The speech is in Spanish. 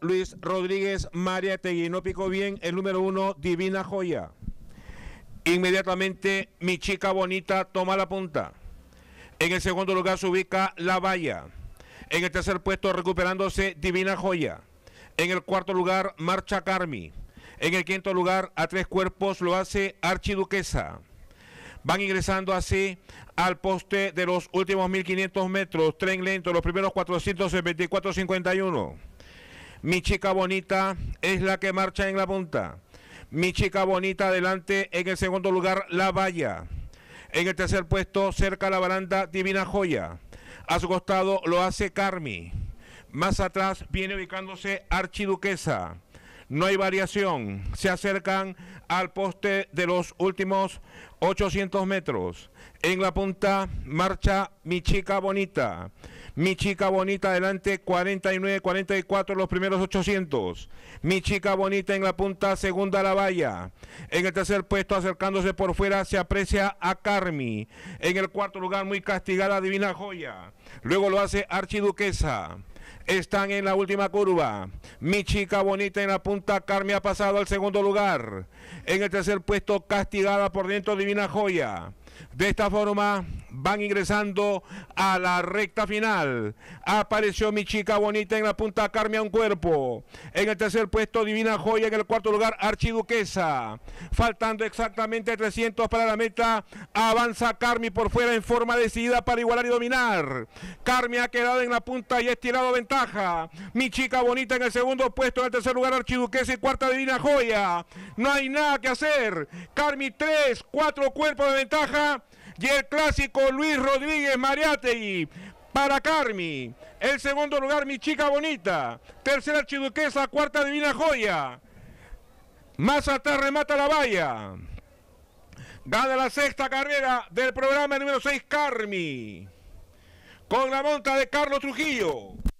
Luis Rodríguez María No pico bien el número uno, Divina Joya. Inmediatamente, mi chica bonita toma la punta. En el segundo lugar se ubica La Valla. En el tercer puesto, recuperándose Divina Joya. En el cuarto lugar, Marcha Carmi. En el quinto lugar, a tres cuerpos lo hace Archiduquesa. Van ingresando así al poste de los últimos 1500 metros. Tren lento, los primeros uno. Mi chica bonita es la que marcha en la punta. Mi chica bonita adelante. En el segundo lugar, La Valla. En el tercer puesto, cerca la baranda, Divina Joya. A su costado lo hace Carmi. Más atrás viene ubicándose Archiduquesa. No hay variación. Se acercan al poste de los últimos 800 metros. En la punta marcha Mi Chica Bonita. Mi Chica Bonita adelante 49-44 los primeros 800. Mi Chica Bonita en la punta segunda la valla. En el tercer puesto acercándose por fuera se aprecia a Carmi. En el cuarto lugar muy castigada Divina Joya. Luego lo hace Archiduquesa están en la última curva. Mi chica bonita en la punta, Carmen ha pasado al segundo lugar. En el tercer puesto, castigada por dentro, Divina Joya. De esta forma van ingresando a la recta final. Apareció mi chica bonita en la punta Carmia a un cuerpo. En el tercer puesto Divina Joya, en el cuarto lugar Archiduquesa. Faltando exactamente 300 para la meta, avanza Carmi por fuera en forma decidida para igualar y dominar. Carmi ha quedado en la punta y ha estirado ventaja. Mi chica bonita en el segundo puesto, en el tercer lugar Archiduquesa y cuarta Divina Joya. No hay nada que hacer. Carmi tres, cuatro cuerpos de ventaja y el clásico Luis Rodríguez Mariategui para Carmi. El segundo lugar, mi chica bonita. Tercera archiduquesa, cuarta divina joya. Más atrás remata la valla. Gana la sexta carrera del programa número 6, Carmi. Con la monta de Carlos Trujillo.